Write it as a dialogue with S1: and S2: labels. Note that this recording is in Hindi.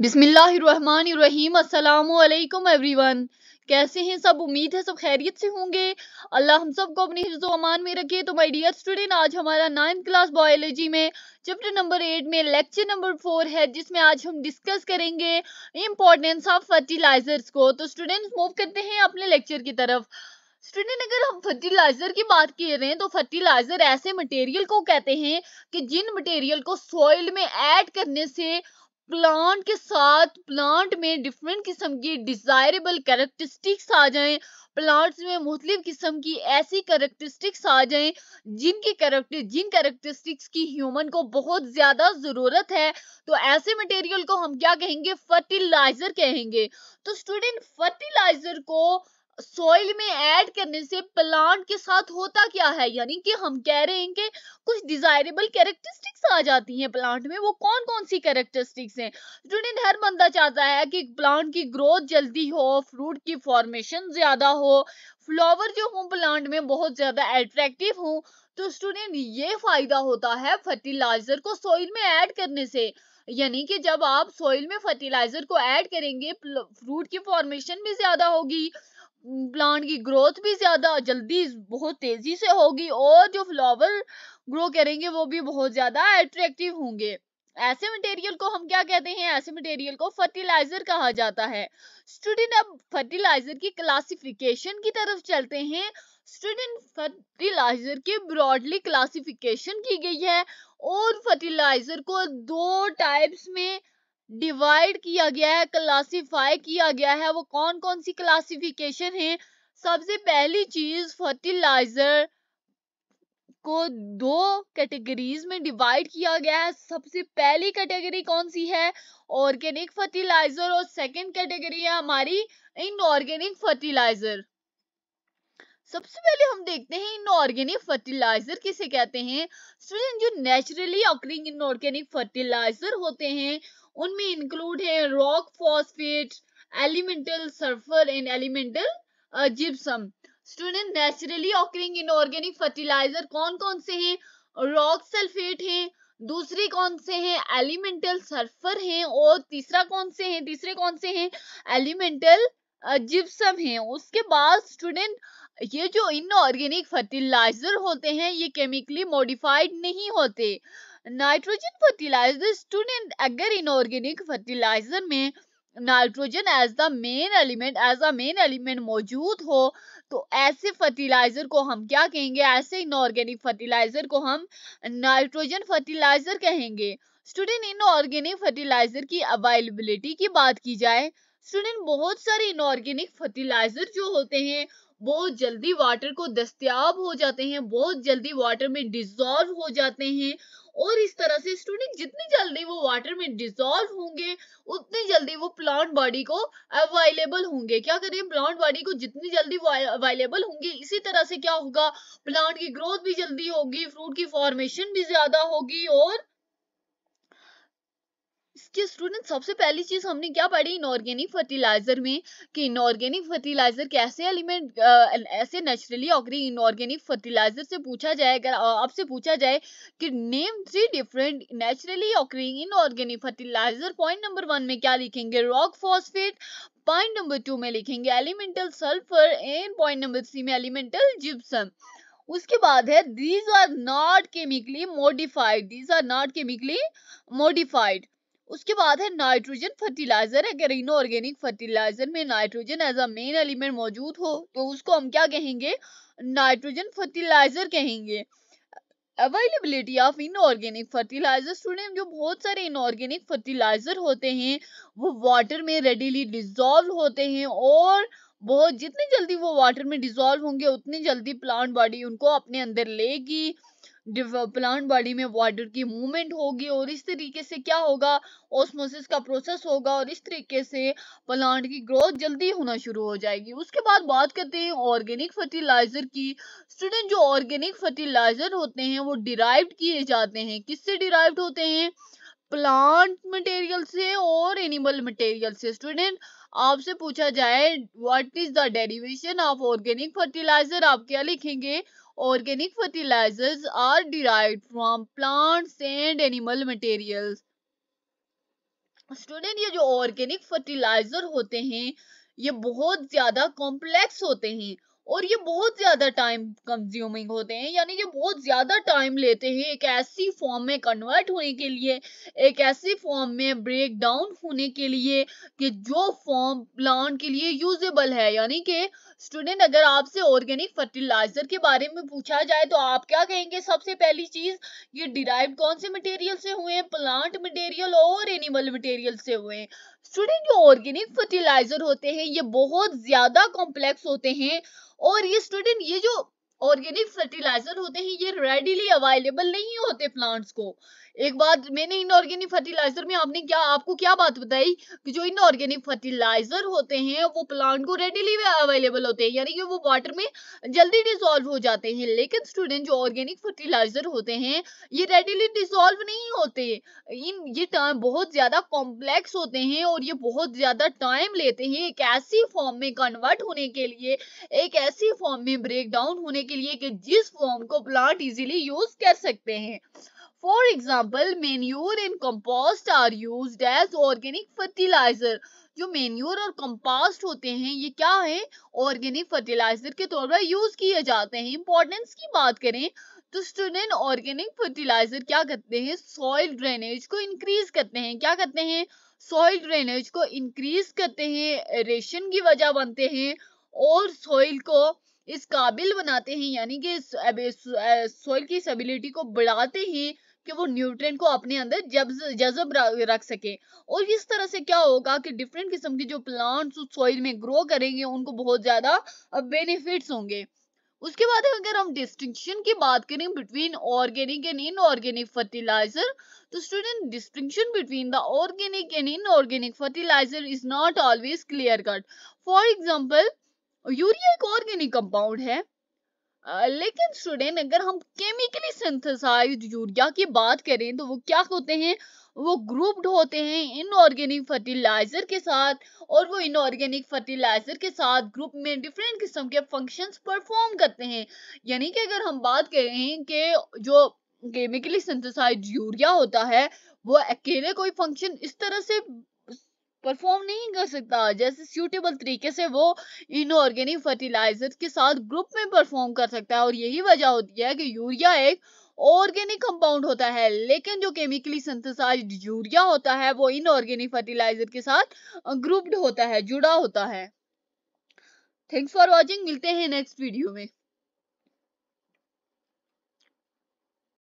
S1: बिसमीम् अल्लाम एवरीवन कैसे हैं सब उम्मीद है सब खैरियत से होंगे अल्लाह हम सब को अपनी हिफ्ज़ अमान में रखे तो माय डियर स्टूडेंट आज हमारा नाइन्थ क्लास बायोलॉजी में चैप्टर नंबर एट में लेक्चर नंबर फोर है जिसमें आज हम डिस्कस करेंगे इम्पोर्टेंस ऑफ फर्टिलाइजर्स को तो स्टूडेंट्स मूव करते हैं अपने लेक्चर की तरफ स्टूडेंट अगर हम फर्टिलाइजर की बात कर रहे हैं तो फर्टिलाइजर ऐसे मटेरियल को कहते हैं कि जिन मटेरियल को सॉइल में ऐड करने से प्लांट के साथ प्लांट में डिफरेंट किस्म की डिजायरेबल करेक्टरिस्टिक्स आ जाएं प्लांट्स में मुख्तलिफ किस्म की ऐसी करेक्टरिस्टिक्स आ जाएं जिनकी करेक्टर जिन करेक्टरिस्टिक्स की ह्यूमन को बहुत ज़्यादा ज़रूरत है तो ऐसे मटेरियल को हम क्या कहेंगे फर्टिलाइज़र कहेंगे तो स्टूडेंट फर्टिलाइज़र को सॉइल में ऐड करने से प्लांट के साथ होता क्या है यानी कि हम कह रहे हैं कि कुछ डिजायरेबल कैरेक्टरिस्टिक्स आ जाती हैं प्लांट में वो कौन कौन सी कैरेक्टरिस्टिक्स हैं स्टूडेंट हर बंदा चाहता है कि प्लांट की ग्रोथ जल्दी हो फ्रूट की फॉर्मेशन ज्यादा हो फ्लावर जो हूँ प्लांट में बहुत ज्यादा एट्रैक्टिव हूँ तो स्टूडेंट ये फायदा होता है फर्टिलाइजर को सॉइल में ऐड करने से यानी कि जब आप सॉइल में फर्टिलाइजर को ऐड करेंगे फ्रूट की फॉर्मेशन भी ज्यादा होगी प्लांट की ग्रोथ भी ज़्यादा जल्दी बहुत तेज़ी से होगी और जो फ्लावर ग्रो करेंगे वो भी बहुत ज़्यादा एट्रैक्टिव होंगे ऐसे मटेरियल को हम क्या कहते हैं ऐसे मटेरियल को फर्टिलाइजर कहा जाता है स्टूडेंट अब फर्टिलाइजर की क्लासिफिकेशन की तरफ चलते हैं स्टूडेंट फर्टिलाइजर के ब्रॉडली क्लासिफिकेशन की गई है और फर्टिलाइजर को दो टाइप्स में डिवाइड किया गया है क्लासिफाई किया गया है वो कौन कौन सी क्लासिफिकेशन है सबसे पहली चीज फर्टिलाइजर को दो कैटेगरीज में डिवाइड किया गया है सबसे पहली कैटेगरी कौन सी है ऑर्गेनिक फर्टिलाइजर और सेकंड कैटेगरी है हमारी इनऑर्गेनिक फर्टिलाइजर सबसे पहले हम देखते हैं इनऑर्गेनिक फर्टिलाइजर किसे कहते हैं स्टूडेंट जो नेचुरली ऑकरिंग इनऑर्गेनिक फर्टिलाइजर होते हैं उनमें इंक्लूड है rock phosphate elemental sulphur and elemental gypsum student naturally occurring inorganic fertiliser कौन कौन से हैं रॉक सल्फेट हैं दूसरे कौन से हैं एलिमेंटल सल्फर हैं और तीसरा कौन से हैं तीसरे कौन से हैं एलिमेंटल जिप्सम हैं उसके बाद स्टूडेंट ये जो इनऑर्गेनिक फर्टिलाइजर होते हैं ये केमिकली मॉडिफाइड नहीं होते नाइट्रोजन फर्टिलाइजर स्टूडेंट अगर इनऑर्गेनिक फर्टिलाइजर में nitrogen as the main element as a main element मौजूद हो तो ऐसे फर्टिलाइजर को हम क्या कहेंगे ऐसे इनऑर्गेनिक फर्टिलाइजर को हम नाइट्रोजन फर्टिलाइजर कहेंगे स्टूडेंट इनऑर्गेनिक फर्टिलाइजर की अवेलेबिलिटी की बात की जाए स्टूडेंट बहुत सारे इनऑर्गेनिक फर्टिलाइजर जो होते हैं बहुत जल्दी वाटर को दस्तियाब हो जाते हैं बहुत जल्दी वाटर में डिजॉल्व हो जाते हैं और इस तरह से स्टूडेंट जितनी जल्दी वो वाटर में डिजोल्व होंगे उतनी जल्दी वो प्लांट बॉडी को अवेलेबल होंगे क्या करें प्लांट बॉडी को जितनी जल्दी अवेलेबल होंगे इसी तरह से क्या होगा प्लांट की ग्रोथ भी जल्दी होगी फ्रूट की फॉर्मेशन भी ज्यादा होगी और के स्टूडेंट सबसे पहली चीज हमने क्या पढ़ी इनऑर्गेनिक फर्टिलाइजर में कि इनऑर्गेनिक फर्टिलाइजर कैसे एलिमेंट ऐसे नेचुरली ऑकरिंग इनऑर्गेनिक फर्टिलाइजर से पूछा जाए अगर आपसे पूछा जाए कि name three different naturally occurring inorganic fertiliser point number one में क्या लिखेंगे rock phosphate point number two में लिखेंगे elemental sulphur and point number three में एलिमेंटल जिप्सम उसके बाद है these are not chemically modified these are not chemically modified उसके बाद है नाइट्रोजन फर्टिलाइजर अगर इनो ऑर्गेनिक फर्टिलाइजर में nitrogen as a main element मौजूद हो तो उसको हम क्या कहेंगे नाइट्रोजन फर्टिलाइजर कहेंगे availability of inorganic fertiliser student जो बहुत सारे इनऑर्गेनिक फर्टिलाइजर होते हैं वो वाटर में रेडीली डिजोल्व होते हैं और बहुत जितनी जल्दी वो वाटर में डिजोल्व होंगे उतनी जल्दी प्लांट बॉडी उनको अपने अंदर लेगी प्लांट बॉडी में वाटर की मूवमेंट होगी और इस तरीके से क्या होगा ऑस्मोसिस का प्रोसेस होगा और इस तरीके से प्लांट की ग्रोथ जल्दी होना शुरू हो जाएगी उसके बाद बात करते हैं ऑर्गेनिक फर्टिलाइजर की स्टूडेंट जो ऑर्गेनिक फर्टिलाइजर होते हैं वो डिराइव किए जाते हैं किससे डिराइव होते हैं प्लांट मटेरियल से और एनिमल मटेरियल से स्टूडेंट आपसे पूछा जाए what is the derivation of organic fertiliser आप क्या लिखेंगे Organic fertilizers are derived from plants and animal materials. Student ये जो ऑर्गेनिक फर्टिलाइजर होते हैं ये बहुत ज्यादा कॉम्प्लेक्स होते हैं और ये बहुत ज्यादा टाइम कंज्यूमिंग होते हैं यानी ये बहुत ज्यादा टाइम लेते हैं एक ऐसी फॉर्म में कन्वर्ट होने के लिए एक ऐसी फॉर्म में ब्रेक डाउन होने के लिए कि जो फॉर्म प्लांट के लिए यूजेबल है यानी कि स्टूडेंट अगर आपसे ऑर्गेनिक फर्टिलाइजर के बारे में पूछा जाए तो आप क्या कहेंगे सबसे पहली चीज ये डिराइव कौन से मटेरियल से हुए हैं प्लांट मटेरियल और एनिमल मटेरियल से हुए हैं स्टूडेंट जो ऑर्गेनिक फर्टिलाइजर होते हैं ये बहुत ज्यादा कॉम्प्लेक्स होते हैं और ये स्टूडेंट ये जो ऑर्गेनिक फर्टिलाइजर होते हैं ये रेडिली अवेलेबल नहीं होते प्लांट्स को एक बात मैंने इनऑर्गेनिक फर्टिलाइजर में आपने क्या आपको क्या बात बताई कि जो इनऑर्गेनिक फर्टिलाइजर होते हैं वो प्लांट को रेडिली अवेलेबल होते हैं यानी कि वो वाटर में जल्दी डिजोल्व हो जाते हैं लेकिन स्टूडेंट जो ऑर्गेनिक फर्टिलाइजर होते हैं ये रेडिली डिजोल्व नहीं होते इन ये टाइम बहुत ज्यादा कॉम्प्लेक्स होते हैं और ये बहुत ज्यादा टाइम लेते हैं एक ऐसी फॉर्म में कन्वर्ट होने के लिए एक ऐसी फॉर्म में ब्रेक डाउन होने के लिए कि जिस फॉर्म को प्लांट इजीली यूज कर सकते हैं for example manure and compost are use as organic fertiliser जो मेन्यूर और कंपोस्ट होते हैं ये क्या है ऑर्गेनिक फर्टिलाइजर के तौर पर यूज किए जाते हैं इंपॉर्टेंस की बात करें तो स्टूडेंट ऑर्गेनिक फर्टिलाइजर क्या करते हैं सॉइल ड्रेनेज को इंक्रीज करते हैं क्या करते हैं सॉइल ड्रेनेज को इंक्रीज करते हैं रेशन की वजह बनते हैं और सॉइल को इस काबिल बनाते हैं यानी कि सोइल की स्टेबिलिटी को बढ़ाते हैं कि वो न्यूट्रिएंट को अपने अंदर जजब रख सके और इस तरह से क्या होगा कि डिफरेंट किस्म के जो प्लांट्स उस सॉइल में ग्रो करेंगे उनको बहुत ज़्यादा बेनिफिट्स होंगे उसके बाद अगर हम डिस्टिंक्शन की बात करें between organic and inorganic fertiliser तो student distinction between the organic and inorganic fertiliser is not always clear cut for example urea एक ऑर्गेनिक कंपाउंड है लेकिन स्टूडेंट अगर हम केमिकली सिंथेसाइज यूरिया की बात करें तो वो क्या होते हैं वो ग्रुप्ड होते हैं इनऑर्गेनिक फर्टिलाइजर के साथ और वो इनऑर्गेनिक फर्टिलाइजर के साथ ग्रुप में डिफरेंट किस्म के फंक्शंस परफॉर्म करते हैं यानी कि अगर हम बात करें कि जो केमिकली सिंथेसाइज यूरिया होता है वो अकेले कोई फंक्शन इस तरह से परफॉर्म नहीं कर सकता जैसे सूटेबल तरीके से वो इनऑर्गेनिक फर्टिलाइजर के साथ ग्रुप में परफॉर्म कर सकता है और यही वजह होती है कि यूरिया एक ऑर्गेनिक कंपाउंड होता है लेकिन जो केमिकली सिंथेसाइज्ड यूरिया होता है वो इनऑर्गेनिक फर्टिलाइजर के साथ ग्रुप्ड होता है जुड़ा होता है थैंक्स फॉर वॉचिंग मिलते हैं नेक्स्ट वीडियो में